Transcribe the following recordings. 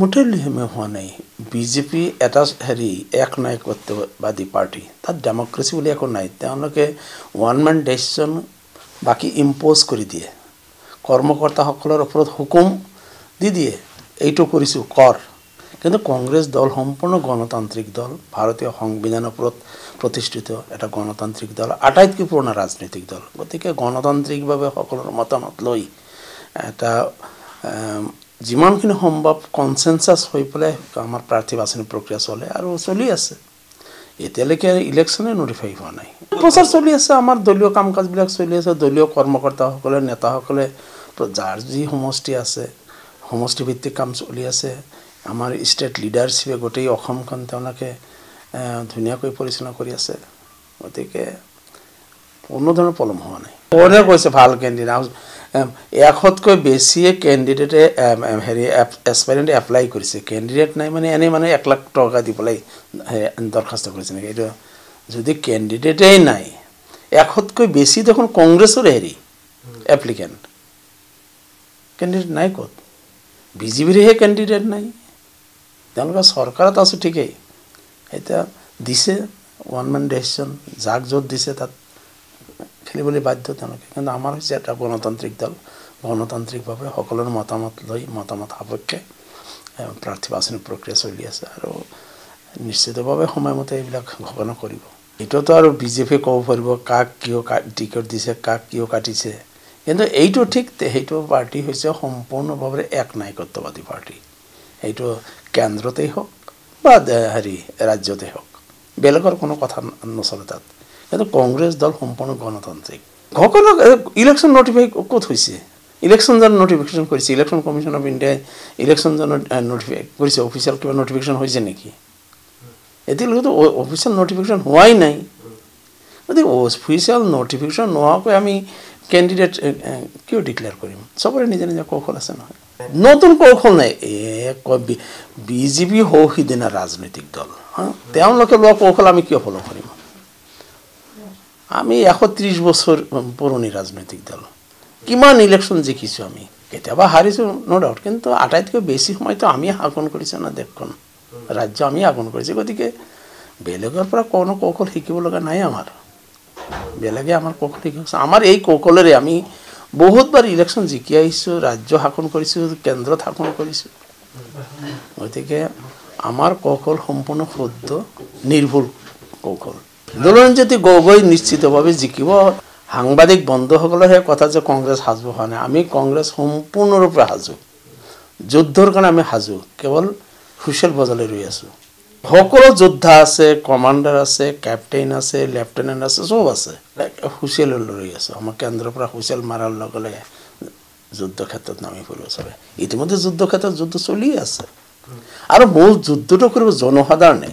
মুঠেই সেমে হোৱা নাই বিজেপি এটা হেৰি এক নায়কত্ববাদী পাৰ্টি তাত ডেমক্ৰেচি বুলি একো নাই তেওঁলোকে ওৱান মেন ডেচিশ্যন বাকী ইম্প'জ কৰি দিয়ে কৰ্মকৰ্তাসকলৰ ওপৰত হুকুম দি দিয়ে এইটো কৰিছোঁ কৰ কিন্তু কংগ্ৰেছ দল সম্পূৰ্ণ গণতান্ত্ৰিক দল ভাৰতীয় সংবিধানৰ ওপৰত প্ৰতিষ্ঠিত এটা গণতান্ত্ৰিক দল আটাইতকৈ পুৰণা ৰাজনৈতিক দল গতিকে গণতান্ত্ৰিকভাৱে সকলোৰে মতামত লৈ এটা যিমানখিনি সম্ভৱ কনচেনচাছ হৈ পেলাই আমাৰ প্ৰাৰ্থী বাছনি প্ৰক্ৰিয়া চলে আৰু চলি আছে এতিয়ালৈকে ইলেকশ্যনে নটিফাই হোৱা নাই প্ৰচাৰ চলি আছে আমাৰ দলীয় কাম কাজবিলাক চলি আছে দলীয় কৰ্মকৰ্তাসকলে নেতাসকলে যাৰ যি সমষ্টি আছে সমষ্টিভিত্তিক কাম চলি আছে আমাৰ ষ্টেট লিডাৰশ্বিপে গোটেই অসমখন তেওঁলোকে ধুনীয়াকৈ পৰিচালনা কৰি আছে গতিকে কোনো ধৰণৰ পলম হোৱা নাই কোনে কৈছে ভাল কেণ্ডিডেট আৰু এশতকৈ বেছিয়ে কেণ্ডিডেটে হেৰি এক্সপেৰিয়েণ্ট এপ্লাই কৰিছে কেণ্ডিডেট নাই মানে এনেই মানে এক লাখ টকা দি পেলাই দৰখাস্ত কৰিছে নেকি এইটো যদি কেণ্ডিডেটেই নাই এশতকৈ বেছি দেখোন কংগ্ৰেছৰ হেৰি এপ্লিকেণ্ট কেণ্ডিডেট নাই ক'ত বিজেপিৰহে কেণ্ডিডেট নাই তেওঁলোকে চৰকাৰত আছে ঠিকেই এতিয়া দিছে ওৱান মেন ডেচিশ্যন যাক য'ত দিছে তাত বুলি বাধ্য তেওঁলোকে কিন্তু আমাৰ হৈছে এটা গণতান্ত্ৰিক দল গণতান্ত্ৰিকভাৱে সকলোৰে মতামত লৈ মতামত সাপেক্ষে প্ৰাৰ্থী বাছনি প্ৰক্ৰিয়া চলি আছে আৰু নিশ্চিতভাৱে সময়মতে এইবিলাক ঘোষণা কৰিব এইটোতো আৰু বিজেপিয়ে ক'ব পাৰিব কাক কিয় টিকট দিছে কাক কিয় কাটিছে কিন্তু এইটো ঠিক সেইটো পাৰ্টি হৈছে সম্পূৰ্ণভাৱে এক নায়কত্ববাদী পাৰ্টি সেইটো কেন্দ্ৰতেই হওক বা হেৰি ৰাজ্যতেই হওক বেলেগৰ কোনো কথা নচলে তাত এইটো কংগ্ৰেছ দল সম্পূৰ্ণ গণতান্ত্ৰিক ভকতক ইলেকশ্যন নটিফাই ক'ত হৈছে ইলেকশ্যনজনৰ নটিফিকেশ্যন কৰিছে ইলেকশ্যন কমিশ্যন অফ ইণ্ডিয়াই ইলেকশ্যনজনৰ নটিফাই কৰিছে অফিচিয়েল কিবা নটিফিকেশ্যন হৈছে নেকি এতিয়ালৈকেতো অফিচিয়েল নটিফিকেশ্যন হোৱাই নাই গতিকে অফিচিয়েল নটিফিকেশ্যন নোহোৱাকৈ আমি কেণ্ডিডেট কিয় ডিক্লেয়াৰ কৰিম চবৰে নিজে নিজে কৌশল আছে নহয় নতুন কৌশল নাই এক বিজেপি সৌ সিদিনা ৰাজনৈতিক দল হা তেওঁলোকে লোৱা কৌশল আমি কিয় ফল' কৰিম আমি একত্রিশ বছর পুরনি রাজনৈতিক দল কিমান ইলেকশন জিকিছোঁ আমি কেতিয়াবা হাৰিছোঁ ন' ডাউট কিন্তু আটাইতকৈ বেছি সময়তো আমি শাসন কৰিছো না দেশখন ৰাজ্য আমি শাসন কৰিছো গতিকে বেলেগৰ পৰা কোনো কৌশল শিকিব লগা নাই আমাৰ বেলেগে আমাৰ কৌশল শিকিছে আমাৰ এই কৌশলেৰে আমি বহুতবাৰ ইলেকশ্যন জিকি আহিছোঁ ৰাজ্য শাসন কৰিছোঁ কেন্দ্ৰত শাসন কৰিছোঁ গতিকে আমাৰ কৌশল সম্পূৰ্ণ শুদ্ধ নিৰ্ভুল কৌশল দলন যদি গগৈ নিশ্চিতভাৱে জিকিব সাংবাদিক বন্ধুসকলৰ সেই কথা যে কংগ্ৰেছ সাজু হোৱা নাই আমি কংগ্ৰেছ সম্পূৰ্ণৰূপে সাজু যুদ্ধৰ কাৰণে আমি সাজু কেৱল হুচেল বজালৈ ৰৈ আছোঁ সকলো যোদ্ধা আছে কমাণ্ডাৰ আছে কেপ্টেইন আছে লেফটেনেণ্ট আছে চব আছে হুচেল ৰৈ আছোঁ আমাৰ কেন্দ্ৰৰ পৰা হুচেল মাৰাৰ লগে লগে যুদ্ধক্ষেত্ৰত নামি ফুৰিব চবে ইতিমধ্যে যুদ্ধক্ষেত্ৰত যুদ্ধ চলিয়ে আছে আৰু মূল যুদ্ধটো কৰিব জনসাধাৰণে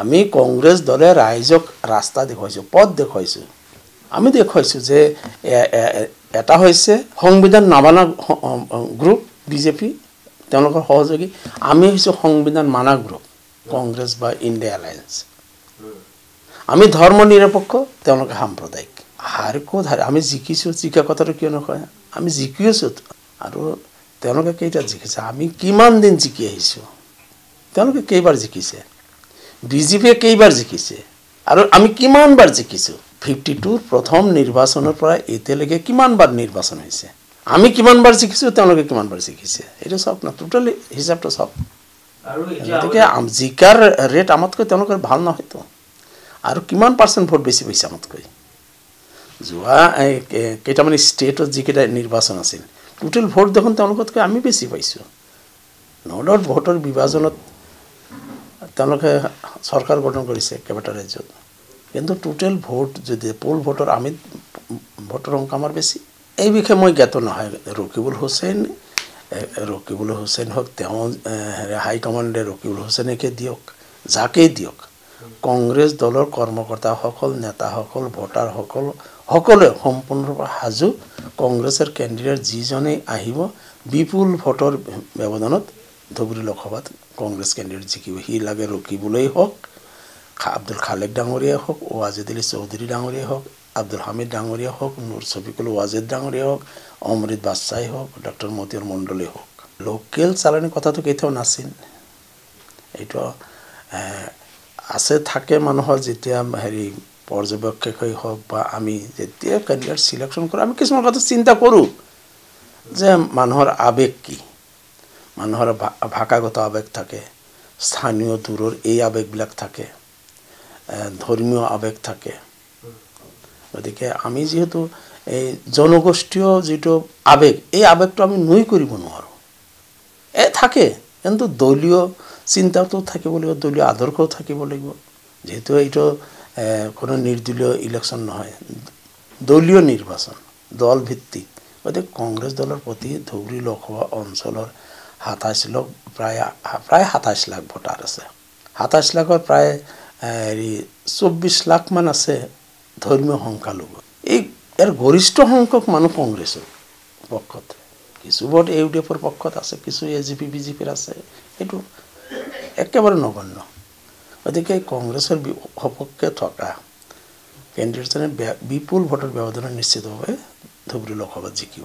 আমি কংগ্ৰেছ দলে ৰাইজক ৰাস্তা দেখুৱাইছোঁ পথ দেখুৱাইছোঁ আমি দেখুৱাইছোঁ যে এটা হৈছে সংবিধান নামানা গ্ৰুপ বিজেপি তেওঁলোকৰ সহযোগী আমি হৈছোঁ সংবিধান মানা গ্ৰুপ কংগ্ৰেছ বা ইণ্ডিয়া এলায়েঞ্চ আমি ধৰ্ম নিৰপেক্ষ তেওঁলোকে সাম্প্ৰদায়িক হাৰ ক'ত হাৰ আমি জিকিছোঁ জিকা কথাটো কিয় নকয় আমি জিকি আছোঁ আৰু তেওঁলোকে কেইটা জিকিছে আমি কিমান দিন জিকি আহিছোঁ তেওঁলোকে কেইবাৰ জিকিছে বিজেপিয়ে কেইবাৰ জিকিছে আৰু আমি কিমানবাৰ জিকিছোঁ ফিফটি টুৰ প্ৰথম নিৰ্বাচনৰ পৰা এতিয়ালৈকে কিমানবাৰ নিৰ্বাচন হৈছে আমি কিমানবাৰ জিকিছোঁ তেওঁলোকে কিমানবাৰ জিকিছে এইটো চাওক ন টোটেল হিচাপটো চাওক গতিকে জিকাৰ ৰেট আমাতকৈ তেওঁলোকৰ ভাল নহয়তো আৰু কিমান পাৰ্চেণ্ট ভোট বেছি পাইছে আমাতকৈ যোৱা কেইটামান ষ্টেটত যিকেইটা নিৰ্বাচন আছিল টোটেল ভোট দেখোন তেওঁলোকতকৈ আমি বেছি পাইছোঁ নৰ্থৰ ভোটৰ বিভাজনত তেওঁলোকে চৰকাৰ গঠন কৰিছে একেবাৰে ৰাজ্যত কিন্তু টোটেল ভোট যদি পুল ভোটৰ আমি ভোটৰ অংক আমাৰ বেছি এই বিষয়ে মই জ্ঞাত নহয় ৰকিবুল হুছেইন ৰকিবুল হুছেইন হওক তেওঁ হাইকমাণ্ডে ৰকিবুল হুছেইনকে দিয়ক যাকেই দিয়ক কংগ্ৰেছ দলৰ কৰ্মকৰ্তাসকল নেতাসকল ভোটাৰসকল সকলোৱে সম্পূৰ্ণৰূপে সাজু কংগ্ৰেছৰ কেণ্ডিডেট যিজনেই আহিব বিপুল ভোটৰ ব্যৱধানত ধুবুৰী লোকসভাত কংগ্ৰেছ কেণ্ডিডেট জিকিব সি লাগে ৰকিবলৈ হওক আব্দুল খালেক ডাঙৰীয়াই হওক ৱাজেদ আলী চৌধুৰী ডাঙৰীয়াই হওক আব্দুল হামিদ ডাঙৰীয়াই হওক নুৰ চফিকুল ৱাজেদ ডাঙৰীয়াই হওক অমৃত বাচ্চাই হওক ডক্টৰ মতিয়ৰ মণ্ডলেই হওক লোকেল চালানীৰ কথাটো কেতিয়াও নাছিল এইটো আছে থাকে মানুহৰ যেতিয়া হেৰি পৰ্যবেক্ষকেই হওক বা আমি যেতিয়া কেণ্ডিডেট চিলেকশ্যন কৰোঁ আমি কিছুমান কথা চিন্তা কৰোঁ যে মানুহৰ আৱেগ কি মানুহৰ ভাষাগত আৱেগ থাকে স্থানীয় দূৰৰ এই আৱেগবিলাক থাকে ধৰ্মীয় আৱেগ থাকে গতিকে আমি যিহেতু এই জনগোষ্ঠীয় যিটো আৱেগ এই আৱেগটো আমি নুই কৰিব নোৱাৰোঁ এ থাকে কিন্তু দলীয় চিন্তাটো থাকিব লাগিব দলীয় আদৰ্শও থাকিব লাগিব যিহেতু এইটো কোনো নিৰ্দলীয় ইলেকশ্যন নহয় দলীয় নিৰ্বাচন দল ভিত্তিক গতিকে কংগ্ৰেছ দলৰ প্ৰতি ধুবুৰী লোকসভা অঞ্চলৰ সাতাইছ লাখ প্ৰায় প্ৰায় সাতাইছ লাখ ভোটাৰ আছে সাতাইছ লাখৰ প্ৰায় হেৰি চৌব্বিছ লাখমান আছে ধৰ্মীয় সংখ্যালঘু এই ইয়াৰ গৰিষ্ঠ সংখ্যক মানুহ কংগ্ৰেছৰ পক্ষত কিছু ভোট এ ইউ ডি এফৰ পক্ষত আছে কিছু A G P B J পিৰ আছে সেইটো একেবাৰে নগণ্য গতিকে কংগ্ৰেছৰ সপক্ষে থকা কেন্দ্ৰীয়জনে বিপুল ভোটৰ ব্যৱধানত নিশ্চিতভাৱে ধুবুৰী লোকসভাত জিকিব